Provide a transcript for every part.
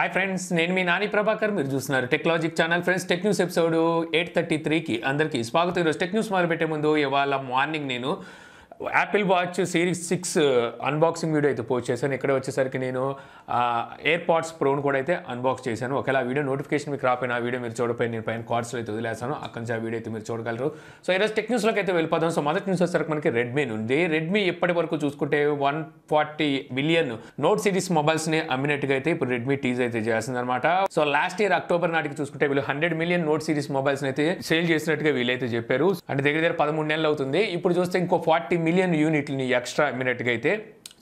hi friends నేను మీ నాని ప్రభాకర్ మీరు చూస్తున్నారు Techlogic channel friends tech news episode eight thirty త్రీకి అందరికీ స్వాగతం ఈరోజు టెక్ న్యూస్ మొదలుపెట్టే ముందు ఇవాళ మార్నింగ్ నేను Apple Watch series six unboxing video అయితే పోస్ట్ చేశాను ఇక్కడ వచ్చేసరికి నేను ఎయిర్పాడ్స్ ప్రోన్ కూడా అయితే అన్బాక్స్ చేశాను ఒకవేళ వీడియో నోటిఫికేషన్ మీకు రాపోయిన ఆ వీడియో మీరు చూడపోయి నేను పైన కార్డ్స్లో అయితే వదిలేసాను అక్కడి నుంచి ఆ వీడియో అయితే మీరు చూడగలరు సో ఈరోజు టెక్ న్యూస్లోకి అయితే వెళ్ళిపోదాం సో మొదటి న్యూస్ వచ్చేసరికి మనకి రెడ్మీ ఉంది రెడ్మీ ఇప్పటి వరకు చూసుకుంటే one forty million note series మొబైల్స్ని అమ్మినట్టుగా అయితే ఇప్పుడు రెడ్మీ టీజ్ అయితే చేస్తుందన్నమాట సో లాస్ట్ ఇయర్ అక్టోబర్ నాటికి చూసుకుంటే వీళ్ళు హండ్రెడ్ మిలియన్ నోట్ సిరీస్ మొబైల్స్ని అయితే సేల్ చేసినట్టుగా వీళ్ళైతే చెప్పారు అంటే దగ్గర దగ్గర పదమూడు నెలలు అవుతుంది ఇప్పుడు చూస్తే ఇంకో ఫార్టీ మిలియన్ యూనిట్లని ఎక్స్ట్రా మినిట్గా అయితే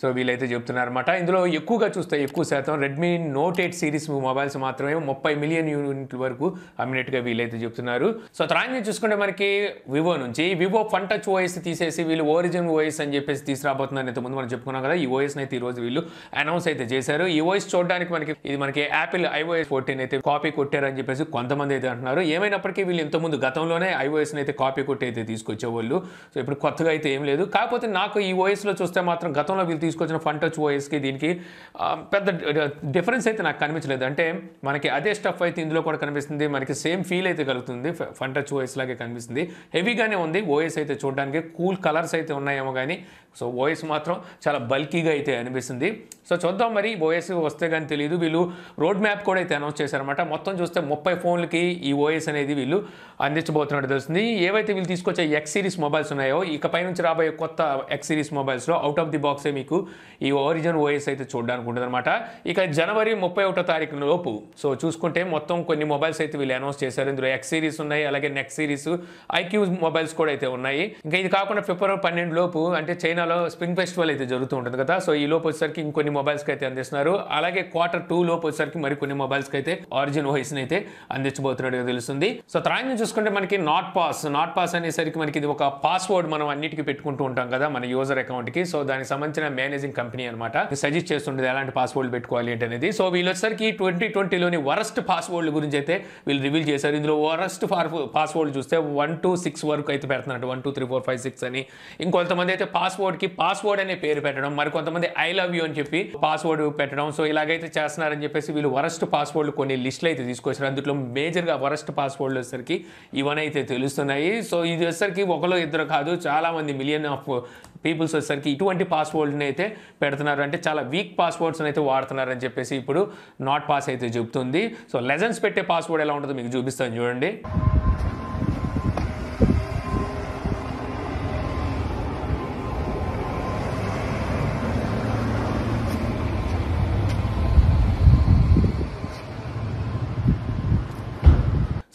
సో వీళ్ళైతే చెప్తున్నారన్నమాట ఇందులో ఎక్కువగా చూస్తే ఎక్కువ శాతం Redmi note eight series mobiles మాత్రమే ముప్పై మిలియన్ యూనిట్ల వరకు అమ్మినట్టుగా వీళ్ళైతే చెప్తున్నారు సో తర్వాత చూసుకుంటే మనకి వివో నుంచి వివో ఫన్ టచ్ ఓఎస్ తీసేసి వీళ్ళు ఓరిజిన్ ఓఎస్ అని చెప్పేసి తీసుకురాబోతున్నారని అయితే ముందు మనం చెప్పుకున్నాం కదా ఈ ఓఎస్ అయితే రోజు వీళ్ళు అనౌన్స్ అయితే చేశారు ఈ ఓఎస్ చూడడానికి మనకి ఇది మనకి యాపిల్ ఐఓఎస్ ఫోర్టీన్ అయితే కాపీ కొట్టారని చెప్పేసి కొంతమంది అయితే అంటున్నారు ఏమైనప్పటికీ వీళ్ళు ఇంతకుముందు గతంలోనే ఐఓఎస్ అయితే కాపీ కొట్టి అయితే తీసుకొచ్చేవాళ్ళు సో ఇప్పుడు కొత్తగా అయితే ఏం లేదు కాకపోతే నాకు ఈ ఓఎస్లో చూస్తే మాత్రం గతంలో వీళ్ళు తీసుకొచ్చిన ఫంట్ టచ్ ఓఎస్కి దీనికి పెద్ద డిఫరెన్స్ అయితే నాకు కనిపించలేదు అంటే మనకి అదే స్టఫ్ అయితే ఇందులో కూడా కనిపిస్తుంది మనకి సేమ్ ఫీల్ అయితే కలుగుతుంది ఫంట్ టచ్ ఓఎస్ లాగే కనిపిస్తుంది హెవీగానే ఉంది ఓఎస్ అయితే చూడడానికి కూల్ కలర్స్ అయితే ఉన్నాయేమో కానీ సో ఓఎస్ మాత్రం చాలా బల్కీగా అయితే అనిపిస్తుంది సో చూద్దాం మరి ఓఎస్ వస్తే కానీ తెలియదు వీళ్ళు రోడ్ మ్యాప్ కూడా అయితే అనౌన్స్ చేశారనమాట మొత్తం చూస్తే ముప్పై ఫోన్లకి ఈ ఓఎస్ అనేది వీళ్ళు అందించబోతున్నట్టు తెలుస్తుంది ఏవైతే వీళ్ళు తీసుకొచ్చే ఎక్స్ సిరీస్ మొబైల్స్ ఉన్నాయో ఇకపై నుంచి రాబోయే కొత్త ఎక్స్ సిరీస్ మొబైల్స్లో అవుట్ ఆఫ్ ది బాక్సే మీకు ఈ ఒరిజినల్ ఓఎస్ అయితే చూడడానికి అనమాట ఇక జనవరి ముప్పై ఒకటో తారీఖు లోపు సో చూసుకుంటే మొత్తం కొన్ని మొబైల్స్ అయితే వీళ్ళు అనౌన్స్ చేశారు ఇందులో ఎక్స్ సిరీస్ ఉన్నాయి అలాగే నెక్స్ట్ సిరీస్ ఐక్యూ మొబైల్స్ కూడా అయితే ఉన్నాయి ఇంకా ఇది కాకుండా ఫిబ్రవరి పన్నెండు లోపు అంటే చైనా ఇండియాలో స్ప్రింగ్ ఫెస్టివల్ అయితే జరుగుతూ ఉంటుంది కదా సో ఈ లోపు వచ్చేసరికి ఇంకొన్ని మొబైల్స్కి అయితే అందిస్తున్నారు అలాగే క్వార్టర్ టూ లోపు వచ్చేసరికి మరికొన్ని మొబైల్స్కి అయితే ఆరిజిన్ ఓఎస్ని అయితే అందించబోతున్నట్టుగా తెలుస్తుంది సో త్రాంగ్ చూసుకుంటే మనకి నాట్ పాస్ నాట్ పాస్ అనేసరికి మనకి ఇది ఒక పాస్వర్డ్ మనం అన్నిటికీ పెట్టుకుంటూ ఉంటాం కదా మన యూజర్ అకౌంట్కి సో దానికి సంబంధించిన మేనేజింగ్ కంపెనీ అనమాట సజెస్ట్ చేస్తుండేది ఎలాంటి పాస్వర్డ్ పెట్టుకోవాలి ఏంటి అనేది సో వీళ్ళు వచ్చేసరికి ట్వంటీ ట్వంటీలోని వరస్ట్ పాస్వర్డ్ గురించి అయితే వీళ్ళు రివీల్ చేశారు ఇందులో వరస్ట్ పాస్వర్డ్ చూస్తే వన్ టూ సిక్స్ వరకు అయితే పెడుతున్నట్టు one two three four five six అని ఇంకొంతమంది అయితే పాస్వర్డ్ పాస్వర్డ్కి పాస్వర్డ్ అనే పేరు పెట్టడం మరి కొంతమంది ఐ లవ్ యూ అని చెప్పి పాస్వర్డ్ పెట్టడం సో ఇలాగైతే చేస్తున్నారని చెప్పేసి వీళ్ళు వరస్ట్ పాస్వర్డ్లు కొన్ని లిస్టులు అయితే తీసుకొచ్చారు అందులో మేజర్గా వరస్ట్ పాస్వర్డ్లు వచ్చేసరికి ఇవనైతే తెలుస్తున్నాయి సో ఇది వచ్చేసరికి ఒకరు ఇద్దరు కాదు చాలామంది మిలియన్ ఆఫ్ పీపుల్స్ వచ్చేసరికి ఇటువంటి పాస్వర్డ్ని అయితే పెడుతున్నారు అంటే చాలా వీక్ పాస్వర్డ్స్ని అయితే వాడుతున్నారని చెప్పేసి ఇప్పుడు నాట్ పాస్ అయితే చెబుతుంది సో లెజన్స్ పెట్టే పాస్వర్డ్ ఎలా ఉంటుందో మీకు చూపిస్తాను చూడండి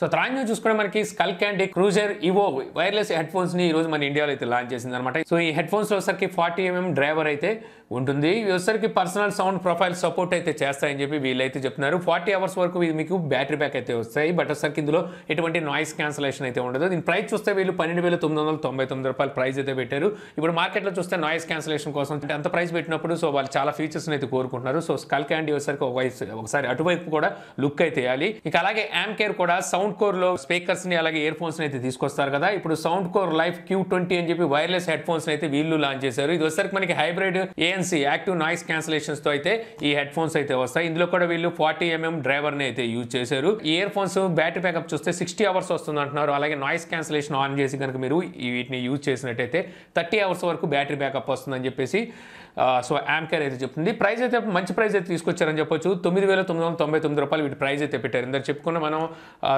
సో థ్రాంగ్ చూసుకుంటే మనకి Skullcandy crusher Evo wireless headphones ని ఈ రోజు మన ఇండియాలో అయితే లాంచ్ చేసింది అనమాట సో ఈ హెడ్ ఫోన్స్ వచ్చేసరికి ఫార్టీ ఎంఎం డ్రైవర్ అయితే ఉంటుంది ఒకసారికి పర్సనల్ సౌండ్ ప్రొఫైల్ సపోర్ట్ అయితే చేస్తాయని చెప్పి వీళ్ళైతే చెప్తున్నారు ఫార్టీ అవర్స్ వరకు మీకు బ్యాటరీ బ్యాక్ అయితే వస్తాయి బట్ వచ్చేసరికి ఇందులో ఎటువంటి నాయిస్ క్యాన్సలేషన్ అయితే ఉండదు దీని ప్రైస్ చూస్తే వీళ్ళు పన్నెండు వేల తొమ్మిది వందల తొంభై తొమ్మిది రూపాయలు ప్రైస్ అయితే పెట్టారు ఇప్పుడు మార్కెట్లో చూస్తే నాయిస్ క్యాన్సలేషన్ కోసం అంత ప్రైస్ పెట్టినప్పుడు సో వాళ్ళు చాలా ఫీచర్స్ని అయితే కోరుకుంటున్నారు సో స్కల్ క్యాండీ వచ్చేసరికి ఒకసారి అటువైపు కూడా లుక్ అయితే వేయాలి ఇక అలాగే యామ్ కేర్ కూడా సౌండ్ కోర్లో స్పీకర్స్ని అలాగే ఇయర్ ఫోన్స్ని అయితే తీసుకొస్తారు కదా ఇప్పుడు Soundcore life Q twenty అని చెప్పి వైర్లెస్ హెడ్ ఫోన్స్ అయితే వీళ్ళు లాంచ్ చేశారు ఇది ఒకసారి మనకి hybrid and efficiency active noise క్యాన్సిలేషన్స్తో అయితే ఈ హెడ్ ఫోన్స్ అయితే వస్తాయి ఇందులో కూడా వీళ్ళు ఫార్టీ ఎంఎం డ్రైవర్ని అయితే యూజ్ చేశారు ఈ ఇయర్ ఫోన్స్ బ్యాటరీ బ్యాకప్ చూస్తే సిక్స్టీ అవర్స్ వస్తుంది అంటున్నారు అలాగే నాయిస్ క్యాన్సిలేషన్ ఆన్ చేసి కనుక మీరు వీటిని యూజ్ చేసినట్టయితే థర్టీ అవర్స్ వరకు బ్యాటరీ బ్యాకప్ వస్తుందని చెప్పేసి సో యాంకర్ అయితే చెప్తుంది ప్రైస్ అయితే మంచి ప్రైస్ అయితే తీసుకొచ్చారని చెప్పొచ్చు తొమ్మిది వేల తొమ్మిది వందల తొంభై తొమ్మిది రూపాయలు వీటి ప్రైస్ అయితే పెట్టారు ఇందరు చెప్పుకున్న మనం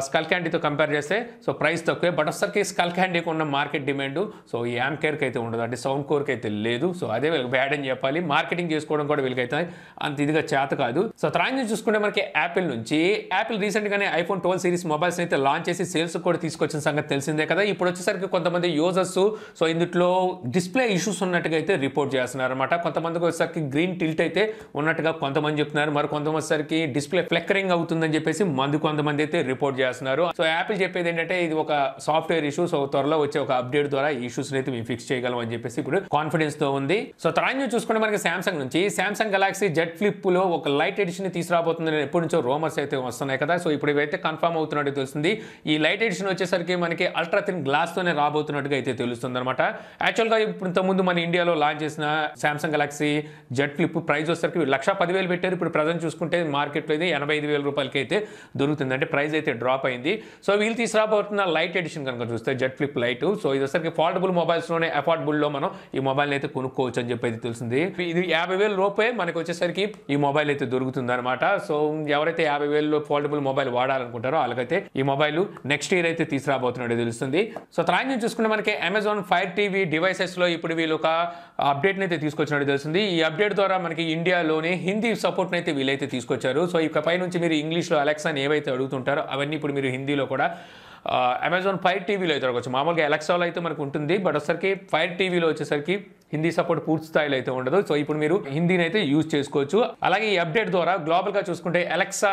స్కల్ క్యాండీతో కంపేర్ చేస్తే సో ప్రైస్ తక్కువే బట్ ఒకసారికి స్కల్ క్యాండీకి ఉన్న మార్కెట్ డిమాండ్ సో ఈ యాంకర్కి అయితే ఉండదు అంటే సౌండ్ కోర్కి అయితే లేదు సో అదే బ్యాడ్ అని చెప్పాలి కావాలి మార్కెటింగ్ చేసుకోవడం కూడా వీళ్ళకైతే అంత ఇదిగా చేత కాదు సో తర్వాత నుంచి చూసుకుంటే మనకి యాపిల్ నుంచి యాపిల్ రీసెంట్గానే ఐఫోన్ ట్వెల్వ్ సిరీస్ మొబైల్స్ అయితే లాంచ్ చేసి సేల్స్ కూడా తీసుకొచ్చిన సంగతి తెలిసిందే కదా ఇప్పుడు వచ్చేసరికి కొంతమంది యూజర్స్ సో ఇందులో డిస్ప్లే ఇష్యూస్ ఉన్నట్టుగా అయితే రిపోర్ట్ చేస్తున్నారు అనమాట కొంతమందికి వచ్చేసరికి గ్రీన్ టిల్ట్ అయితే ఉన్నట్టుగా కొంతమంది చెప్తున్నారు మరి కొంతమంది వచ్చేసరికి డిస్ప్లే ఫ్లెక్కరింగ్ అవుతుందని చెప్పేసి మందు కొంతమంది అయితే రిపోర్ట్ చేస్తున్నారు సో యాపిల్ చెప్పేది ఏంటంటే ఇది ఒక సాఫ్ట్వేర్ ఇష్యూ సో త్వరలో వచ్చే ఒక అప్డేట్ ద్వారా ఇష్యూస్ అయితే మేము ఫిక్స్ చేయగలం అని చెప్పేసి ఇప్పుడు కాన్ఫిడెన్స్ తో ఉంది సో తర్వాత చూసుకుంటే మనకి శాంసంగ్ నుంచి శాంసంగ్ గెలాక్సీ జెట్ ఫ్లిప్లో ఒక లైట్ ఎడిషన్ తీసుకురాబోతుందని ఎప్పటి నుంచో రోమర్స్ అయితే వస్తున్నాయి కదా సో ఇప్పుడు ఇవైతే కన్ఫర్మ్ అవుతున్నట్టు తెలుస్తుంది ఈ లైట్ ఎడిషన్ వచ్చేసరికి మనకి అల్ట్రా థిన్ గ్లాస్తోనే రాబోతున్నట్టుగా అయితే తెలుస్తుంది అనమాట యాక్చువల్గా ఇప్పుడు ముందు మన ఇండియాలో లాంచ్ చేసిన Samsung Galaxy Z flip price వచ్చేసరికి లక్ష పదివేలు పెట్టారు ఇప్పుడు ప్రజెంట్ చూసుకుంటే మార్కెట్లో ఇది ఎనభై ఐదు వేల రూపాయలకి అయితే దొరుకుతుంది అంటే ప్రైస్ అయితే డ్రాప్ అయింది సో వీళ్ళు తీసుకురాబోతున్న లైట్ ఎడిషన్ కనుక చూస్తే జెట్ ఫ్లిప్ లైట్ సో ఇది వచ్చేసరికి ఫోల్డబుల్ మొబైల్స్లోనే అఫోర్డబుల్లో మనం ఈ మొబైల్ని అయితే కొనుక్కోవచ్చు అని చెప్పి అయితే తెలిసింది ఇది యాభై వేల రూపాయి మనకు వచ్చేసరికి ఈ మొబైల్ అయితే దొరుకుతుంది అనమాట సో ఎవరైతే యాభై వేలు ఫోల్డబుల్ మొబైల్ వాడాలనుకుంటారో అలాగైతే ఈ మొబైల్ నెక్స్ట్ ఇయర్ అయితే తీసుకురాబోతున్నాడు తెలుస్తుంది సో తర్వాత నుంచి చూసుకుంటే మనకి అమెజాన్ ఫైర్ టీవీ డివైసెస్లో ఇప్పుడు వీళ్ళు ఒక అప్డేట్ని అయితే తీసుకొచ్చినట్టు తెలుస్తుంది ఈ అప్డేట్ ద్వారా మనకి ఇండియాలోనే హిందీ సపోర్ట్ అయితే వీళ్ళైతే తీసుకొచ్చారు సో ఇకపై నుంచి మీరు ఇంగ్లీష్లో అలెక్సాన్ ఏవైతే అడుగుతుంటారో అవన్నీ ఇప్పుడు మీరు హిందీలో కూడా అమెజాన్ ఫైర్ టీవీలో అయితే మామూలుగా ఎలక్సాలో అయితే మనకు ఉంటుంది బట్ ఒకసారికి ఫైర్ టీవీలో వచ్చేసరికి హిందీ సపోర్ట్ పూర్తి స్థాయిలో అయితే ఉండదు సో ఇప్పుడు మీరు హిందీని అయితే యూజ్ చేసుకోవచ్చు అలాగే ఈ అప్డేట్ ద్వారా గ్లోబల్గా చూసుకుంటే ఎలక్సా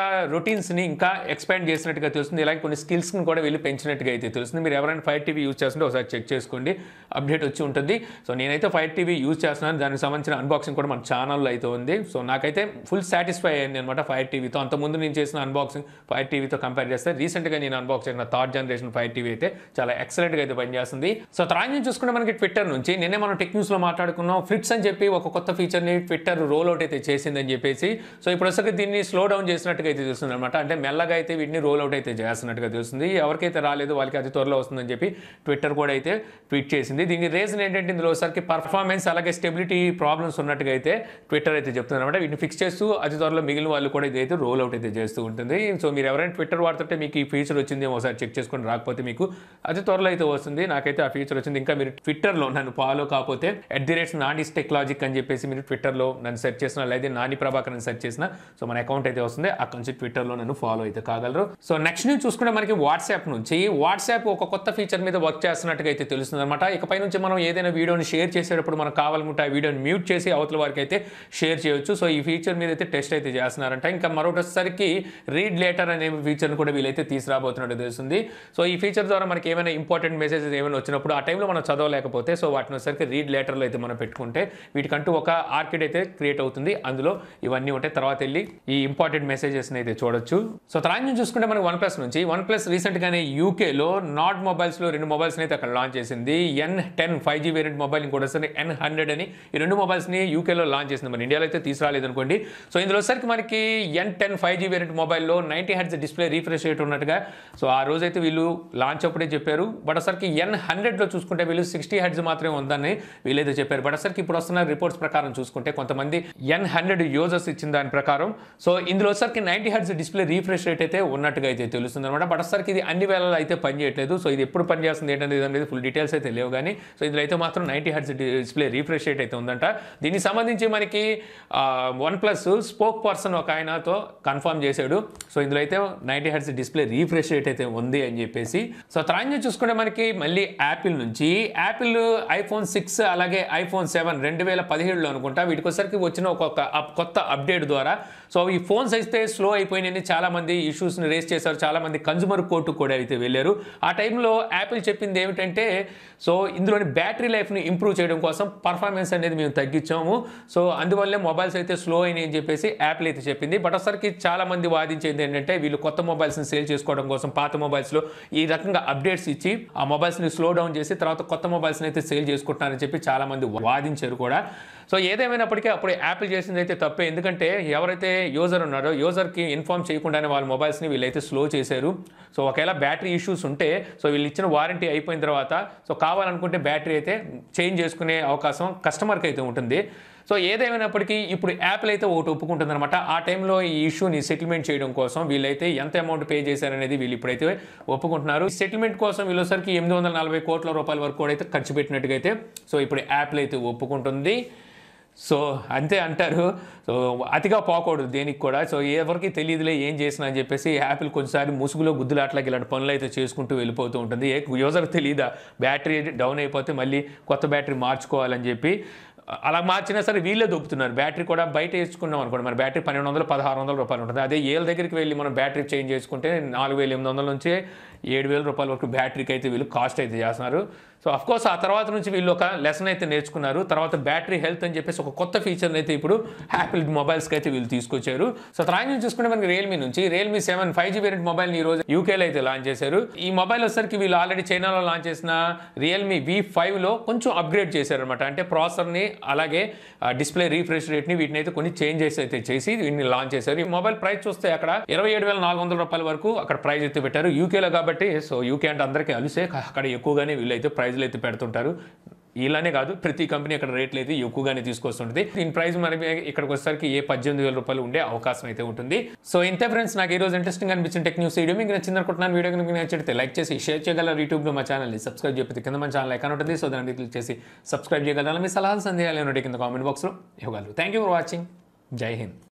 ని ఇంకా ఎక్స్పాండ్ చేసినట్టుగా తెలుస్తుంది ఇలాగే కొన్ని స్కిల్స్ని కూడా వెళ్ళి పెంచినట్టుగా అయితే తెలుస్తుంది మీరు ఎవరైనా ఫైవ్ టీవీ యూజ్ చేస్తుంటే ఒకసారి చెక్ చేసుకోండి అప్డేట్ వచ్చి ఉంటుంది సో నేనైతే ఫైవ్ టీవీ యూజ్ చేస్తున్నాను దానికి సంబంధించిన అన్బాక్సింగ్ కూడా మన ఛానల్లో అయితే ఉంది సో నాకైతే ఫుల్ సాటిస్ఫై అయింది అనమాట ఫైవ్ టీవీతో అంతకుముందు నేను చేసిన అన్బాక్సింగ్ ఫైర్ టీవీతో కంపేర్ చేస్తే రీసెంట్గా నేను అన్బాక్స్ చేసిన థర్డ్ జనరేషన్ ఫైవ్ టీవీ అయితే చాలా ఎక్సలెంట్గా అయితే పనిచేస్తుంది సో తర్వాత చూసుకుంటే మనకి ట్విట్టర్ నుంచి నిన్నే మనం టెక్ న్యూస్లో మాట్లాడుకున్నాం ఫ్లిట్స్ అని చెప్పి ఒక కొత్త ఫీచర్ని ట్విట్టర్ రోల్ అవుట్ అయితే చేసిందని చెప్పేసి సో ఇప్పుడు ఒకసారి దీన్ని స్లో డౌన్ చేసినట్టుగా అయితే తెలుస్తుంది అనమాట అంటే మెల్లగా అయితే వీటిని రోల్ అవుట్ అయితే చేస్తున్నట్టుగా తెలుస్తుంది ఎవరికైతే రాలేదు వాళ్ళకి అది త్వరలో వస్తుందని చెప్పి ట్విట్టర్ కూడా అయితే ట్వీట్ చేసింది దీని రీజన్ ఏంటంటే ఇందులో ఒకసారికి పర్ఫార్మెన్స్ అలాగే స్టెబిలిటీ ప్రాబ్లమ్స్ ఉన్నట్టుగా అయితే ట్విట్టర్ అయితే చెప్తుంది అనమాట వీటిని ఫిక్స్ చేస్తూ అది త్వరలో మిగిలిన వాళ్ళు కూడా ఇదైతే రోల్ అవుట్ అయితే చేస్తూ ఉంటుంది సో మీరు ఎవరైనా ట్విట్టర్ వాడుతుంటే మీకు ఈ ఫీచర్ వచ్చింది ఒకసారి చెక్ చేసుకొని రాకపోతే మీకు అది త్వరలో అయితే వస్తుంది నాకైతే ఆ ఫీచర్ వచ్చింది ఇంకా మీరు ట్విట్టర్లో నన్ను ఫాలో కాకపోతే at the rates Nani's Techlogic అని చెప్పేసి మీరు ట్విట్టర్లో నన్ను సెర్చ్ చేసిన లేదా నాని ప్రభాకర్ అని సెర్చ్ చేసిన సో మన అకౌంట్ అయితే వస్తుంది అక్కడ నుంచి ట్విట్టర్లో నన్ను ఫాలో అయితే కాగలరు సో నెక్స్ట్ నుంచి చూసుకుంటే మనకి వాట్సాప్ నుంచి వాట్సాప్ ఒక కొత్త ఫీచర్ మీద వర్క్ చేస్తున్నట్టుగా అయితే తెలుస్తుంది అనమాట ఇకపై నుంచి మనం ఏదైనా వీడియోని షేర్ చేసేటప్పుడు మనకు కావాలనుకుంటే ఆ వీడియోని మ్యూట్ చేసి అవతల వారికి అయితే షేర్ చేయొచ్చు సో ఈ ఫీచర్ మీద అయితే టెస్ట్ అయితే చేస్తున్నారంట ఇంకా మరొకసారికి రీడ్ లేటర్ అనే ఫీచర్ని కూడా వీళ్ళైతే తీసుకురాబోతున్నట్టు తెలుస్తుంది సో ఈ ఫీచర్ ద్వారా మనకి ఏమైనా ఇంపార్టెంట్ మెసేజెస్ ఏమైనా వచ్చినప్పుడు ఆ టైంలో మనం చదవలేకపోతే సో వాటిని ఒకసారికి రీడ్ లేటర్లో అయితే మనం పెట్టుకుంటే వీటికంటూ ఒక ఆర్కిడ్ అయితే క్రియేట్ అవుతుంది అందులో ఇవన్నీ ఉంటాయి తర్వాత వెళ్ళి ఈ ఇంపార్టెంట్ మెసేజెస్ని అయితే చూడొచ్చు సో తర్వాత నుంచి చూసుకుంటే మనకి వన్ ప్లస్ నుంచి వన్ ప్లస్ రీసెంట్గానే యూకేలో నాట్ మొబైల్స్లో రెండు మొబైల్స్ని అయితే అక్కడ లాంచ్ చేసింది N ten five G variant mobile కూడా వస్తుంది ఎన్ హండ్రెడ్ అని ఈ రెండు మొబైల్స్ని యూకేలో లాంచ్ చేసింది మన ఇండియాలో అయితే తీసుకురాలేదు అనుకోండి సో ఇందులో సరికి మనకి N ten five G variant మొబైల్లో ninety hertz display refresh rate ఉన్నట్టుగా సో ఆ రోజైతే వీళ్ళు లాంచ్ అప్పుడే చెప్పారు బట్ ఒకసారికి ఎన్ హండ్రెడ్లో చూసుకుంటే వీళ్ళు సిక్స్టీ హెడ్స్ మాత్రమే ఉందని వీళ్ళైతే అయితే చెప్పారు బట్ అసలు ఇప్పుడు వస్తున్న రిపోర్ట్స్ ప్రకారం చూసుకుంటే కొంతమంది ఎన్ హండ్రెడ్ యూజర్స్ ఇచ్చిన దాని ప్రకారం సో ఇందులో వచ్చరికి ninety hertz display refresh rate అయితే ఉన్నట్టుగా అయితే తెలుస్తుంది అనమాట బట్ అసలుకి ఇది అన్ని వేళలు అయితే పనిచేయట్లేదు సో ఇది ఎప్పుడు పనిచేస్తుంది ఏంటనేది అనేది ఫుల్ డీటెయిల్స్ అయితే లేవు కానీ సో ఇందులో అయితే మాత్రం ninety hertz display refresh rate అయితే ఉందంట దీనికి సంబంధించి మనకి వన్ ప్లస్ స్పోక్ పర్సన్ ఒక ఆయనతో కన్ఫర్మ్ చేశాడు సో ఇందులో అయితే ninety hertz display refresh rate అయితే ఉంది అని చెప్పేసి సో తరాన్ని చూసుకుంటే మనకి మళ్ళీ యాపిల్ నుంచి యాపిల్ ఐఫోన్ సిక్స్ అలాగే అలాగే ఐఫోన్ సెవెన్ రెండు వేల పదిహేడులో అనుకుంటా వీటికొసరికి వచ్చిన ఒక్కొక్క కొత్త అప్డేట్ ద్వారా సో ఈ ఫోన్స్ అయితే స్లో అయిపోయినాయని చాలామంది ఇష్యూస్ని రేస్ చేశారు చాలామంది కన్జ్యూమర్ కోర్టు కూడా అయితే వెళ్ళారు ఆ టైంలో యాపిల్ చెప్పింది ఏమిటంటే సో ఇందులోని బ్యాటరీ లైఫ్ని ఇంప్రూవ్ చేయడం కోసం పర్ఫార్మెన్స్ అనేది మేము తగ్గించాము సో అందువల్లే మొబైల్స్ అయితే స్లో అయినాయి అని చెప్పేసి యాపిల్ అయితే చెప్పింది బట్ ఒకసారికి చాలామంది వాదించేది ఏంటంటే వీళ్ళు కొత్త మొబైల్స్ని సేల్ చేసుకోవడం కోసం పాత మొబైల్స్లో ఈ రకంగా అప్డేట్స్ ఇచ్చి ఆ మొబైల్స్ని స్లో డౌన్ చేసి తర్వాత కొత్త మొబైల్స్ని అయితే సేల్ చేసుకుంటున్నారని చెప్పి చాలా చాలామంది వాదించారు కూడా సో ఏదేమైనప్పటికీ అప్పుడు యాపిల్ చేసింది అయితే తప్పే ఎందుకంటే ఎవరైతే యూజర్ ఉన్నారో యూజర్కి ఇన్ఫామ్ చేయకుండానే వాళ్ళ మొబైల్స్ని వీళ్ళైతే స్లో చేశారు సో ఒకవేళ బ్యాటరీ ఇష్యూస్ ఉంటే సో వీళ్ళు ఇచ్చిన వారంటీ అయిపోయిన తర్వాత సో కావాలనుకుంటే బ్యాటరీ అయితే చేంజ్ చేసుకునే అవకాశం కస్టమర్కి అయితే ఉంటుంది సో ఏదేమైనప్పటికీ ఇప్పుడు యాపిల్ అయితే ఒకటి అనమాట ఆ టైంలో ఈ ఇష్యూని సెటిల్మెంట్ చేయడం కోసం వీళ్ళైతే ఎంత అమౌంట్ పే చేశారనేది వీళ్ళు ఇప్పుడైతే ఒప్పుకుంటున్నారు సెటిల్మెంట్ కోసం వీళ్ళొసరికి ఎనిమిది వందల నలభై కోట్ల రూపాయల వరకు కూడా అయితే ఖర్చు పెట్టినట్టుగా అయితే సో ఇప్పుడు యాపిల్ అయితే ఒప్పుకుంటుంది సో అంతే అంటారు సో అతిగా పోకూడదు దేనికి కూడా సో ఎవరికి తెలియదులే ఏం చేసినా అని చెప్పేసి యాపిల్ కొంచెంసారి ముసుగులో గుద్దులాట్లకి ఇలాంటి పనులు అయితే చేసుకుంటూ వెళ్ళిపోతూ ఉంటుంది ఏ యూజర్ తెలియదా బ్యాటరీ డౌన్ అయిపోతే మళ్ళీ కొత్త బ్యాటరీ మార్చుకోవాలని చెప్పి అలా మార్చినా సరే వీళ్ళే దొప్పుతున్నారు బ్యాటరీ కూడా బయట వేసుకున్నాం అనుకోండి మన బ్యాటరీ పన్నెండు వందలు పదహారు వందల రూపాయలు ఉంటుంది అదే ఏళ్ళ దగ్గరికి వెళ్ళి మనం బ్యాటరీ చేంజ్ చేసుకుంటే నాలుగు వేల ఎనిమిది వందల నుంచి ఏడు వేల రూపాయల వరకు బ్యాటరీకి అయితే వీళ్ళు కాస్ట్ అయితే చేస్తున్నారు సో అఫ్కోర్స్ ఆ తర్వాత నుంచి వీళ్ళు ఒక లెసన్ అయితే నేర్చుకున్నారు తర్వాత బ్యాటరీ హెల్త్ అని చెప్పేసి ఒక కొత్త ఫీచర్ని అయితే ఇప్పుడు యాపిల్ మొబైల్స్కి అయితే వీళ్ళు తీసుకొచ్చారు సో తర్వాత నుంచి చూసుకుంటే మనకి రియల్మీ నుంచి Realme seven five G variant మొబైల్ని ఈ రోజు యూకేలో అయితే లాంచ్ చేశారు ఈ మొబైల్ వచ్చరికి వీళ్ళు ఆల్రెడీ చైనాలో లాంచ్ చేసిన రియల్మీ వి ఫైవ్లో కొంచెం అప్గ్రేడ్ అనమాట అంటే ప్రాసెసర్ని అలాగే డిస్ప్లే రీఫ్రెష్ రేట్ని వీటిని అయితే కొన్ని చేంజెస్ అయితే చేసి వీటిని లాంచ్ చేశారు ఈ మొబైల్ ప్రైస్ చూస్తే అక్కడ ఇరవై ఏడు వేల నాలుగు వందల రూపాయల వరకు అక్కడ ప్రైస్ అయితే పెట్టారు యూకేలో కాబట్టి కాబట్టి సో యూకే అంటే అందరికీ అలిసే అక్కడ ఎక్కువగానే వీళ్ళైతే ప్రైజ్లు అయితే పెడుతుంటారు ఇలానే కాదు ప్రతి కంపెనీ అక్కడ రేట్లు అయితే ఎక్కువగానే తీసుకొస్తుంటుంది దీని ప్రైస్ మరి ఇక్కడికి వచ్చేసరికి ఏ పద్దెనిమిది వేల రూపాయలు ఉండే అవకాశం అయితే ఉంటుంది సో ఇంతే ఫ్రెండ్స్ నాకు ఈ రోజు ఇంట్రెస్టింగ్ అనిపించిన టెక్ న్యూస్ వీడియో మీకు నచ్చింది అనుకుంటున్నాను వీడియో కనుక నచ్చితే లైక్ చేసి షేర్ చేయగలరు యూట్యూబ్లో మా ఛానల్ని సబ్స్క్రైబ్ చేయకపోతే కింద మన ఛానల్ ఎక్కడ ఉంటుంది సో దాన్ని క్లిక్ చేసి సబ్స్క్రైబ్ చేయగలరా మీ సలహాలు సందేహాలు ఉన్నాయి కింద కామెంట్ బాక్స్లో ఇవ్వగలరు థ్యాంక్ యూ ఫర్ వాచింగ్ జై హింద్